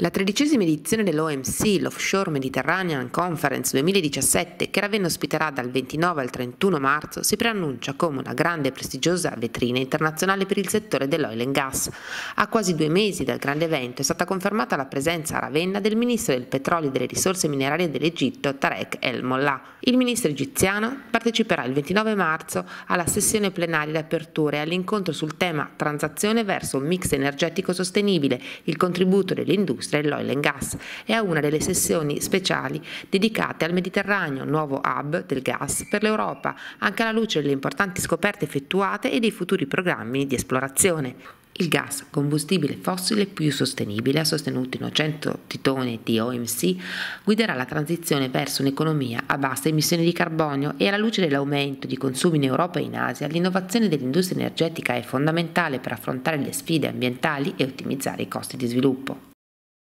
La tredicesima edizione dell'OMC, l'Offshore Mediterranean Conference 2017, che Ravenna ospiterà dal 29 al 31 marzo, si preannuncia come una grande e prestigiosa vetrina internazionale per il settore dell'oil and gas. A quasi due mesi dal grande evento è stata confermata la presenza a Ravenna del ministro del petrolio e delle risorse minerarie dell'Egitto, Tarek El Mollah. Il ministro egiziano parteciperà il 29 marzo alla sessione plenaria di apertura e all'incontro sul tema transazione verso un mix energetico sostenibile, il contributo dell'industria dell'industria dell'oil and gas e a una delle sessioni speciali dedicate al Mediterraneo, nuovo hub del gas per l'Europa, anche alla luce delle importanti scoperte effettuate e dei futuri programmi di esplorazione. Il gas, combustibile fossile più sostenibile, ha sostenuto Innocento Titone di OMC, guiderà la transizione verso un'economia a basse emissioni di carbonio e alla luce dell'aumento di consumi in Europa e in Asia, l'innovazione dell'industria energetica è fondamentale per affrontare le sfide ambientali e ottimizzare i costi di sviluppo.